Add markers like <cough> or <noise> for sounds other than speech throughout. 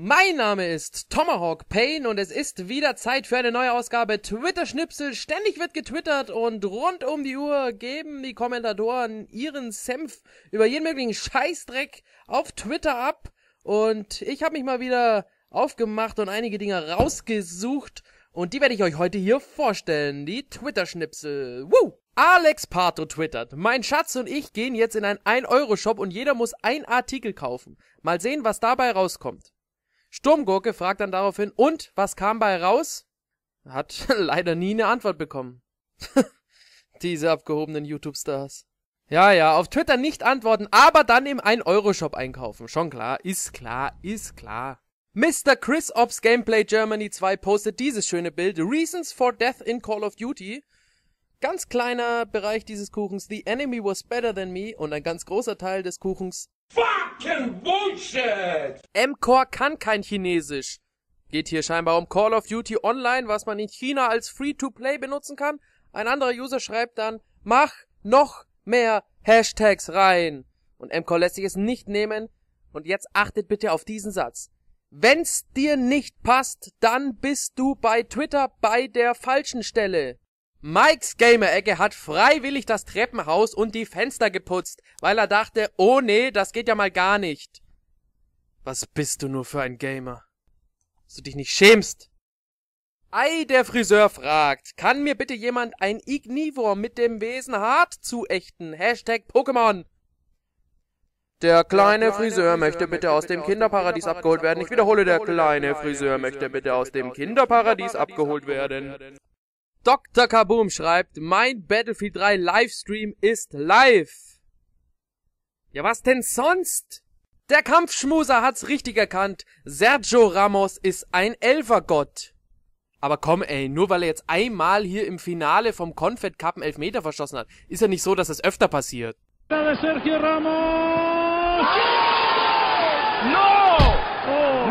Mein Name ist Tomahawk Payne und es ist wieder Zeit für eine neue Ausgabe Twitter-Schnipsel. Ständig wird getwittert und rund um die Uhr geben die Kommentatoren ihren Senf über jeden möglichen Scheißdreck auf Twitter ab. Und ich habe mich mal wieder aufgemacht und einige Dinge rausgesucht. Und die werde ich euch heute hier vorstellen. Die Twitter-Schnipsel. Woo! Alex Pato twittert, mein Schatz und ich gehen jetzt in einen 1-Euro-Shop und jeder muss ein Artikel kaufen. Mal sehen, was dabei rauskommt. Sturmgurke fragt dann daraufhin, und, was kam bei raus? Hat <laughs> leider nie eine Antwort bekommen. <laughs> Diese abgehobenen YouTube-Stars. Ja, ja, auf Twitter nicht antworten, aber dann im 1-Euro-Shop einkaufen. Schon klar, ist klar, ist klar. Mr. Chris Ops Gameplay Germany 2 postet dieses schöne Bild. Reasons for Death in Call of Duty. Ganz kleiner Bereich dieses Kuchens. The enemy was better than me. Und ein ganz großer Teil des Kuchens. Fucking bullshit! M-Core kann kein Chinesisch. Geht hier scheinbar um Call of Duty Online, was man in China als Free-to-Play benutzen kann. Ein anderer User schreibt dann, mach noch mehr Hashtags rein. Und MCore lässt sich es nicht nehmen. Und jetzt achtet bitte auf diesen Satz. Wenn's dir nicht passt, dann bist du bei Twitter bei der falschen Stelle. Mikes Gamer-Ecke hat freiwillig das Treppenhaus und die Fenster geputzt, weil er dachte, oh nee, das geht ja mal gar nicht. Was bist du nur für ein Gamer? Dass du dich nicht schämst. Ei, der Friseur fragt, kann mir bitte jemand ein Ignivor mit dem Wesen Hart zuechten? Hashtag Pokémon. Der kleine, der kleine Friseur, möchte bitte, aus dem Kinderparadies abgeholt werden. Ich wiederhole, der kleine Friseur möchte bitte aus dem Kinderparadies abgeholt werden. Dr. Kaboom schreibt, mein Battlefield 3 Livestream ist live. Ja, was denn sonst? Der Kampfschmuser hat's richtig erkannt. Sergio Ramos ist ein Elfergott. Aber komm, ey, nur weil er jetzt einmal hier im Finale vom Confed Cup einen Elfmeter verschossen hat, ist ja nicht so, dass das öfter passiert. Sergio Ramos! Ah! No! Oh.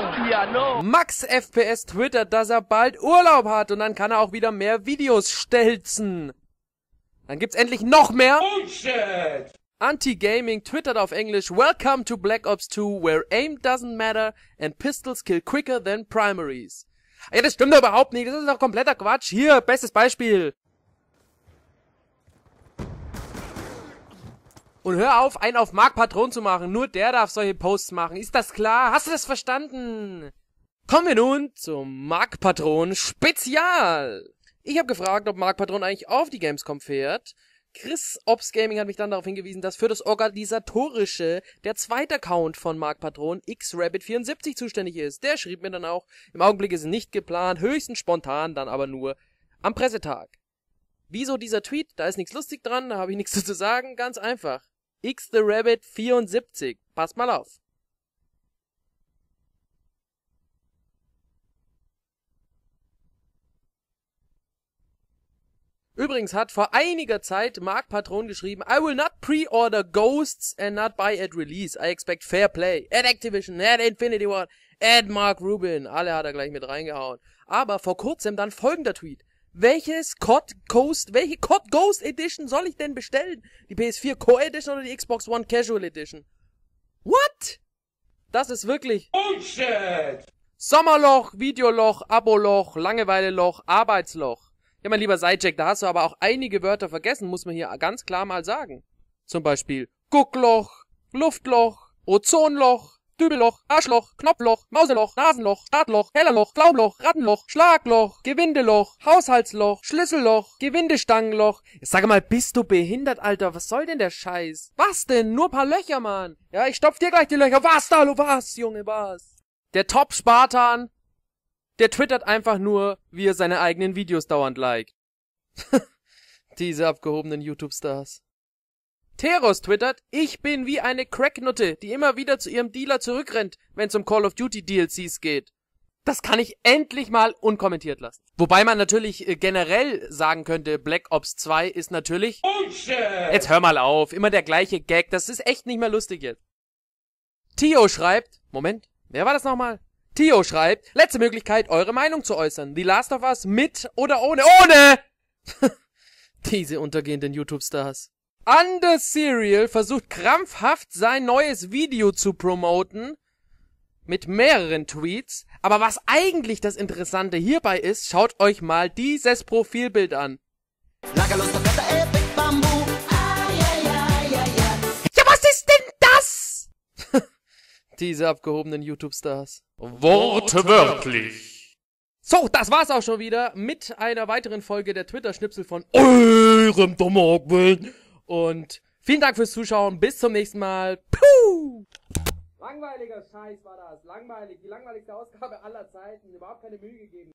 No! Oh. Max FPS twittert, dass er bald Urlaub hat und dann kann er auch wieder mehr Videos stelzen. Dann gibt's endlich noch mehr. Bullshit! Anti-Gaming twittert auf Englisch Welcome to Black Ops 2, where aim doesn't matter and pistols kill quicker than primaries. Ah, ja, das stimmt doch überhaupt nicht. Das ist doch kompletter Quatsch. Hier, bestes Beispiel. Und hör auf, einen auf Mark Patron zu machen. Nur der darf solche Posts machen. Ist das klar? Hast du das verstanden? Kommen wir nun zum Mark Patron Spezial. Ich habe gefragt, ob Mark Patron eigentlich auf die Gamescom fährt. Chris Ops Gaming hat mich dann darauf hingewiesen, dass für das Organisatorische der zweite Account von Mark Patron xrabbit74 zuständig ist. Der schrieb mir dann auch, im Augenblick ist nicht geplant, höchstens spontan, dann aber nur am Pressetag. Wieso dieser Tweet? Da ist nichts lustig dran, da habe ich nichts <laughs> zu sagen, ganz einfach. X the Rabbit 74. Passt mal auf. Übrigens hat vor einiger Zeit Mark Patron geschrieben, I will not pre-order Ghosts and not buy at release. I expect fair play. At Activision, at Infinity Ward, at Mark Rubin. Alle hat er gleich mit reingehauen. Aber vor kurzem dann folgender Tweet. Welches COD Ghost, welche COD Ghost Edition soll ich denn bestellen? Die PS4 Core Edition oder die Xbox One Casual Edition? What? Das ist wirklich Bullshit! Sommerloch, Videoloch, Aboloch, loch Arbeitsloch. Ja, mein lieber Sidejack, da hast du aber auch einige Wörter vergessen, muss man hier ganz klar mal sagen. Zum Beispiel Guckloch, Luftloch, Ozonloch, Dübelloch, Arschloch, Knopfloch, Mauseloch, Nasenloch, Startloch, Hellerloch, Flaumloch, Rattenloch, Schlagloch, Gewindeloch, Haushaltsloch, Schlüsselloch, Gewindestangenloch. Sag mal, bist du behindert, Alter? Was soll denn der Scheiß? Was denn? Nur paar Löcher, Mann. Ja, ich stopf dir gleich die Löcher. Was da, du was, Junge, was? Der Top-Spartan der twittert einfach nur, wie er seine eigenen Videos dauernd liked. <laughs> Diese abgehobenen YouTube-Stars. Teros twittert, ich bin wie eine Cracknutte, die immer wieder zu ihrem Dealer zurückrennt, wenn's um Call of Duty DLCs geht. Das kann ich endlich mal unkommentiert lassen. Wobei man natürlich äh, generell sagen könnte, Black Ops 2 ist natürlich... Bullshit. Jetzt hör mal auf, immer der gleiche Gag, das ist echt nicht mehr lustig jetzt. Tio schreibt, Moment, wer war das nochmal? Theo schreibt, letzte Möglichkeit, eure Meinung zu äußern. The Last of Us mit oder ohne. Ohne! <laughs> Diese untergehenden YouTube-Stars. Under Serial versucht krampfhaft sein neues Video zu promoten. Mit mehreren Tweets. Aber was eigentlich das Interessante hierbei ist, schaut euch mal dieses Profilbild an. Lagerlos, Diese abgehobenen YouTube-Stars. Wortwörtlich. So, das war's auch schon wieder mit einer weiteren Folge der Twitter-Schnipsel von eurem Domogwin. Und vielen Dank fürs Zuschauen. Bis zum nächsten Mal. Puh! Langweiliger Scheiß war das. Langweilig. Die langweiligste Ausgabe aller Zeiten. Überhaupt keine Mühe gegeben.